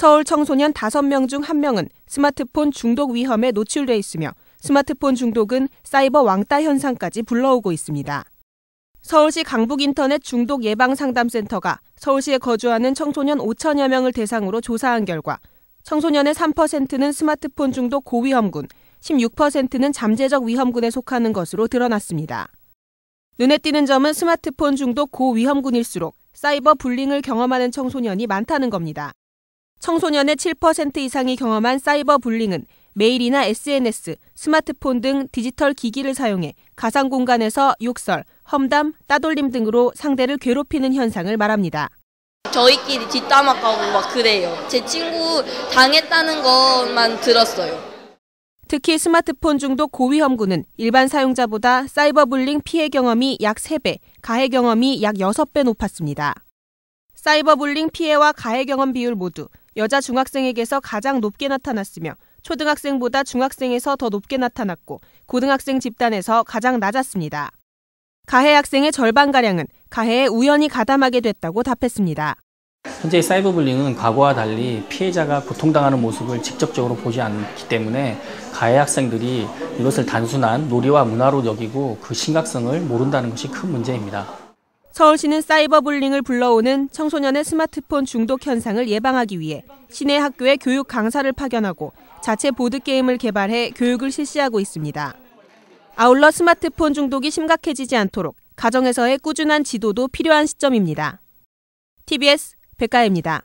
서울 청소년 5명 중 1명은 스마트폰 중독 위험에 노출돼 있으며 스마트폰 중독은 사이버 왕따 현상까지 불러오고 있습니다. 서울시 강북인터넷 중독 예방 상담센터가 서울시에 거주하는 청소년 5천여 명을 대상으로 조사한 결과 청소년의 3%는 스마트폰 중독 고위험군, 16%는 잠재적 위험군에 속하는 것으로 드러났습니다. 눈에 띄는 점은 스마트폰 중독 고위험군일수록 사이버 불링을 경험하는 청소년이 많다는 겁니다. 청소년의 7% 이상이 경험한 사이버 불링은 메일이나 SNS, 스마트폰 등 디지털 기기를 사용해 가상 공간에서 욕설, 험담, 따돌림 등으로 상대를 괴롭히는 현상을 말합니다. 저희끼리 뒷담화하고 막 그래요. 제 친구 당했다는 것만 들었어요. 특히 스마트폰 중독 고위험군은 일반 사용자보다 사이버 불링 피해 경험이 약 3배, 가해 경험이 약 6배 높았습니다. 사이버 불링 피해와 가해 경험 비율 모두 여자 중학생에게서 가장 높게 나타났으며 초등학생보다 중학생에서 더 높게 나타났고 고등학생 집단에서 가장 낮았습니다. 가해 학생의 절반가량은 가해에 우연히 가담하게 됐다고 답했습니다. 현재 사이버블링은 과거와 달리 피해자가 고통당하는 모습을 직접적으로 보지 않기 때문에 가해 학생들이 이것을 단순한 놀이와 문화로 여기고 그 심각성을 모른다는 것이 큰 문제입니다. 서울시는 사이버불링을 불러오는 청소년의 스마트폰 중독 현상을 예방하기 위해 시내 학교에 교육 강사를 파견하고 자체 보드게임을 개발해 교육을 실시하고 있습니다. 아울러 스마트폰 중독이 심각해지지 않도록 가정에서의 꾸준한 지도도 필요한 시점입니다. TBS 백가입니다.